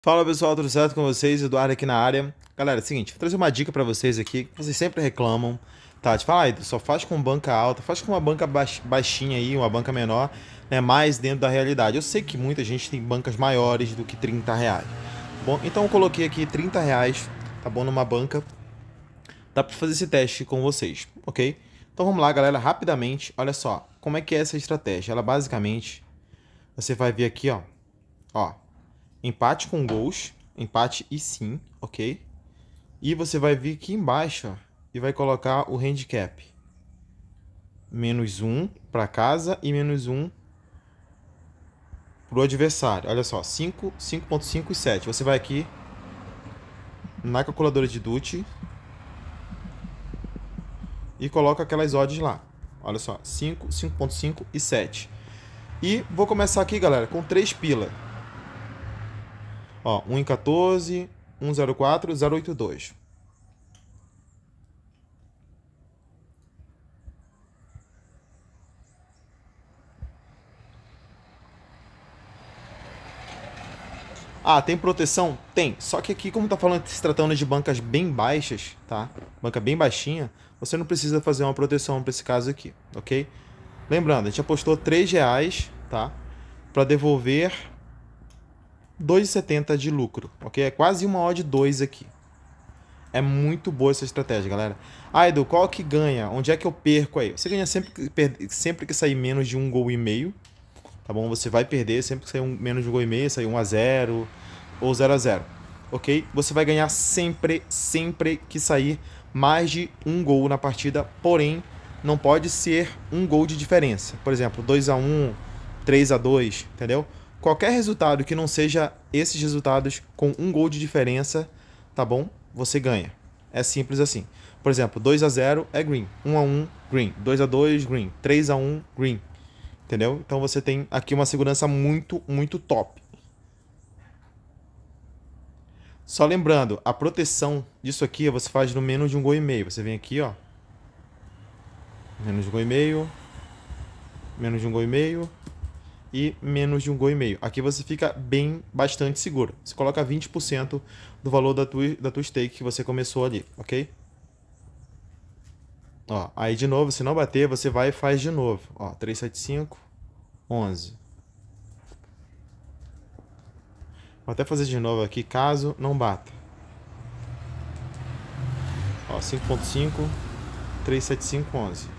Fala pessoal, tudo certo com vocês? Eduardo aqui na área. Galera, é o seguinte, vou trazer uma dica para vocês aqui, vocês sempre reclamam, tá? De falar, ah, só faz com banca alta, faz com uma banca baixinha aí, uma banca menor, né? Mais dentro da realidade. Eu sei que muita gente tem bancas maiores do que 30 reais. Bom, então eu coloquei aqui 30 reais, tá bom? Numa banca. Dá para fazer esse teste com vocês, ok? Então vamos lá, galera, rapidamente. Olha só, como é que é essa estratégia? Ela basicamente, você vai vir aqui, ó. Ó, empate com gols, empate e sim, ok? E você vai vir aqui embaixo ó, e vai colocar o handicap. Menos um para casa e menos um para o adversário. Olha só, 5, 5.5 e 7. Você vai aqui na calculadora de Dutty e coloca aquelas odds lá. Olha só, 5, 5.5 e 7. E vou começar aqui, galera, com 3 pila. Ó, 1 em 14, 104, 082. Ah, tem proteção? Tem. Só que aqui, como tá falando se tratando de bancas bem baixas, tá? Banca bem baixinha, você não precisa fazer uma proteção para esse caso aqui, ok? Lembrando, a gente apostou 3 reais, tá? Para devolver 2,70 de lucro, ok? É quase uma odd 2 aqui. É muito boa essa estratégia, galera. Ah, Edu, qual que ganha? Onde é que eu perco aí? Você ganha sempre que, per... sempre que sair menos de um gol e meio, tá bom? Você vai perder sempre que sair um... menos de um gol e meio, sair 1 a 0 ou 0 a 0 ok? Você vai ganhar sempre, sempre que sair mais de um gol na partida, porém, não pode ser um gol de diferença. Por exemplo, 2 a 1 3 a 2 entendeu? Qualquer resultado que não seja esses resultados com um gol de diferença, tá bom? Você ganha. É simples assim. Por exemplo, 2 a 0 é green, 1 a 1 green, 2 a 2 green, 3 a 1 green. Entendeu? Então você tem aqui uma segurança muito, muito top. Só lembrando, a proteção disso aqui você faz no menos de um gol e meio. Você vem aqui, ó. Menos de um gol e meio. Menos de um gol e meio e menos de um gol e meio. Aqui você fica bem bastante seguro. Você coloca 20% do valor da tua, da tua stake que você começou ali, ok? Ó, aí de novo, se não bater, você vai e faz de novo. Ó, 375, 11. Vou até fazer de novo aqui, caso não bata. Ó, 5.5, 375, 11.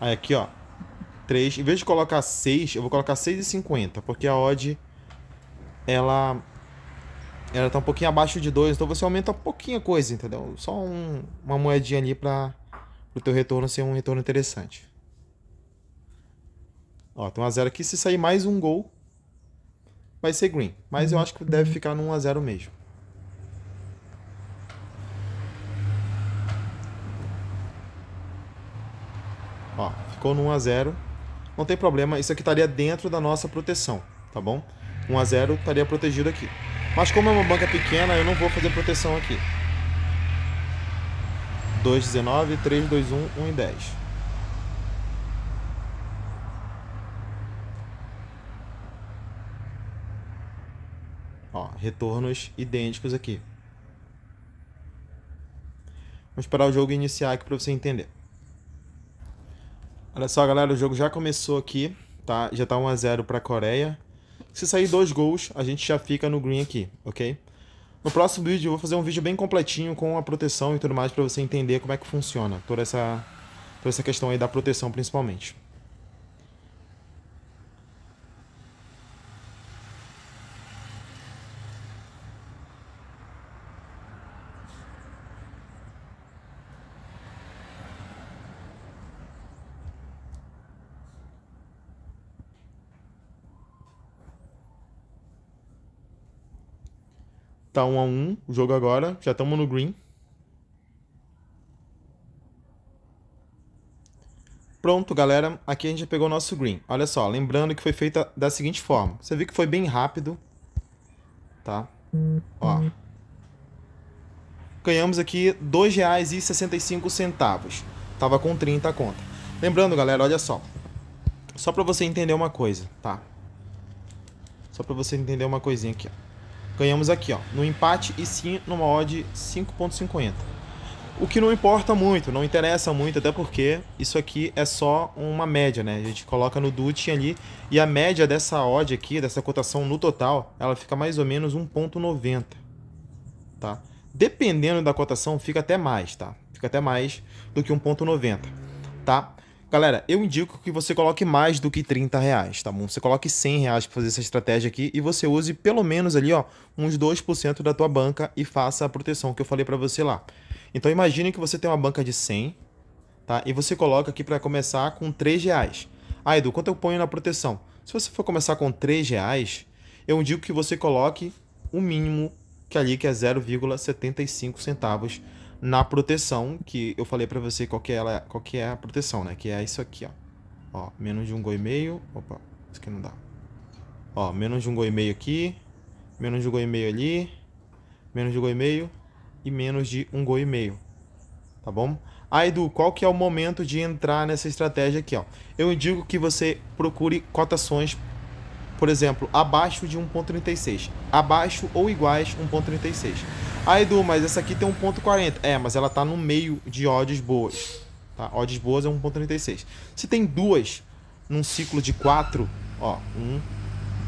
Aí aqui, ó. 3. Em vez de colocar 6, eu vou colocar 6,50. Porque a odd, ela... Ela tá um pouquinho abaixo de 2. Então você aumenta um pouquinho a coisa, entendeu? Só um, uma moedinha ali pra o teu retorno ser um retorno interessante. Ó, tem um a zero aqui. Se sair mais um gol, vai ser green. Mas eu acho que deve ficar no a zero mesmo. Ó, ficou no 1 a 0. Não tem problema, isso aqui estaria dentro da nossa proteção, tá bom? 1 a 0 estaria protegido aqui. Mas como é uma banca pequena, eu não vou fazer proteção aqui. 2, 19, 3, 2, 1, 1 e 10. Ó, retornos idênticos aqui. Vamos esperar o jogo iniciar aqui para você entender. Olha só, galera, o jogo já começou aqui, tá? Já tá 1x0 pra Coreia. Se sair dois gols, a gente já fica no green aqui, ok? No próximo vídeo eu vou fazer um vídeo bem completinho com a proteção e tudo mais pra você entender como é que funciona toda essa, toda essa questão aí da proteção principalmente. Tá 1 um a 1 um, o jogo agora. Já estamos no green. Pronto, galera. Aqui a gente já pegou o nosso green. Olha só, lembrando que foi feita da seguinte forma. Você viu que foi bem rápido. Tá? Ó. Ganhamos aqui R$ 2,65. Tava com 30 a conta. Lembrando, galera, olha só. Só para você entender uma coisa, tá? Só para você entender uma coisinha aqui, ó. Ganhamos aqui, ó, no empate e sim numa odd 5.50. O que não importa muito, não interessa muito, até porque isso aqui é só uma média, né? A gente coloca no duty ali e a média dessa odd aqui, dessa cotação no total, ela fica mais ou menos 1.90, tá? Dependendo da cotação, fica até mais, tá? Fica até mais do que 1.90, tá? Galera, eu indico que você coloque mais do que 30 reais, tá bom? Você coloque 100 reais para fazer essa estratégia aqui e você use pelo menos ali, ó, uns 2% da tua banca e faça a proteção que eu falei para você lá. Então imagine que você tem uma banca de 100, tá? E você coloca aqui para começar com 3 reais. Ah, Edu, quanto eu ponho na proteção? Se você for começar com 3 reais, eu indico que você coloque o mínimo que ali que é 0,75 centavos na proteção, que eu falei para você qual que, é ela, qual que é a proteção, né? Que é isso aqui, ó. Ó, menos de um gol e meio. Opa, isso aqui não dá. Ó, menos de um gol e meio aqui. Menos de um gol e meio ali. Menos de um gol e meio. E menos de um gol e meio. Tá bom? Aí, ah, Edu, qual que é o momento de entrar nessa estratégia aqui, ó? Eu indico que você procure cotações, por exemplo, abaixo de 1.36. Abaixo ou iguais 1.36. Aí Edu, mas essa aqui tem 1.40. É, mas ela tá no meio de odds boas. Tá? Odds boas é 1.36. Se tem duas num ciclo de quatro, ó, um,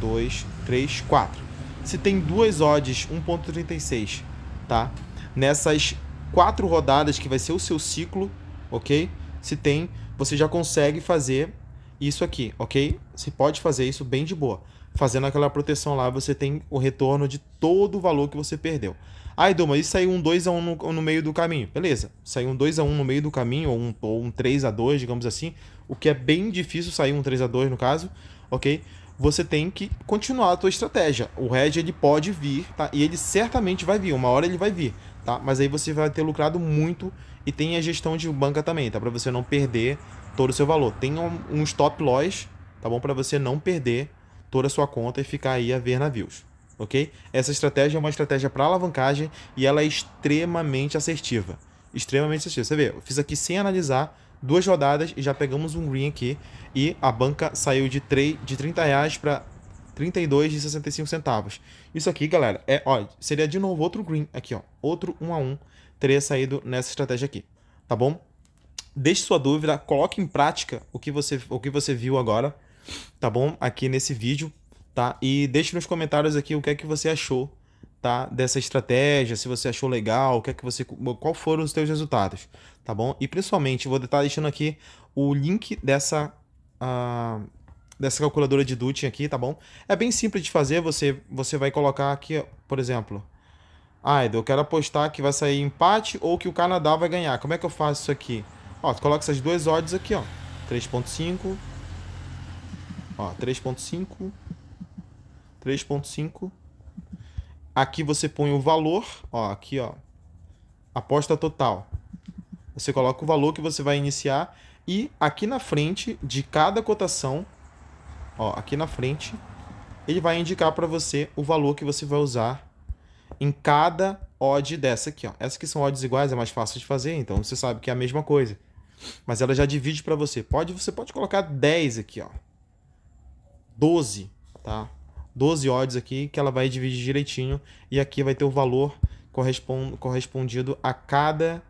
dois, três, quatro. Se tem duas odds 1.36, tá? Nessas quatro rodadas que vai ser o seu ciclo, ok? Se tem, você já consegue fazer isso aqui, ok? Você pode fazer isso bem de boa. Fazendo aquela proteção lá, você tem o retorno de todo o valor que você perdeu. Ai, mas e saiu um 2x1 um no, no, meio do caminho. Beleza, saiu um 2x1 um no meio do caminho, ou um, ou um 3x2, digamos assim, o que é bem difícil sair um 3x2 no caso, ok? Você tem que continuar a tua estratégia. O Red, ele pode vir, tá? E ele certamente vai vir, uma hora ele vai vir, tá? Mas aí você vai ter lucrado muito e tem a gestão de banca também, tá? Pra você não perder todo o seu valor. Tem um, um stop loss, tá bom? Pra você não perder toda a sua conta e ficar aí a ver navios ok? Essa estratégia é uma estratégia para alavancagem e ela é extremamente assertiva. Extremamente assertiva. Você vê, eu fiz aqui sem analisar, duas rodadas e já pegamos um green aqui. E a banca saiu de, 3, de 30 reais para 32,65 centavos. Isso aqui, galera, é, ó, seria de novo outro green aqui, ó. Outro 1 a 1 teria saído nessa estratégia aqui, tá bom? Deixe sua dúvida, coloque em prática o que você, o que você viu agora, tá bom? Aqui nesse vídeo tá? E deixe nos comentários aqui o que é que você achou, tá? Dessa estratégia, se você achou legal, o que é que você, qual foram os seus resultados, tá bom? E principalmente vou estar deixando aqui o link dessa uh, dessa calculadora de Dutin aqui, tá bom? É bem simples de fazer, você você vai colocar aqui, por exemplo, ah, eu quero apostar que vai sair empate ou que o Canadá vai ganhar. Como é que eu faço isso aqui? Ó, tu coloca essas duas odds aqui, ó. 3.5 Ó, 3.5 3.5. Aqui você põe o valor, ó, aqui, ó. Aposta total. Você coloca o valor que você vai iniciar e aqui na frente de cada cotação, ó, aqui na frente, ele vai indicar para você o valor que você vai usar em cada odd dessa aqui, ó. Essas que são odds iguais é mais fácil de fazer, então você sabe que é a mesma coisa. Mas ela já divide para você. Pode, você pode colocar 10 aqui, ó. 12, tá? 12 odds aqui, que ela vai dividir direitinho. E aqui vai ter o valor correspondido a cada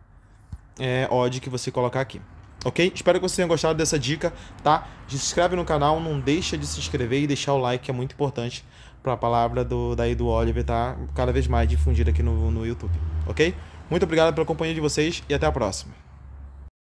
é, odd que você colocar aqui. Ok? Espero que vocês tenham gostado dessa dica, tá? Se inscreve no canal, não deixa de se inscrever e deixar o like, que é muito importante para a palavra do, daí do Oliver tá cada vez mais difundida aqui no, no YouTube, ok? Muito obrigado pela companhia de vocês e até a próxima.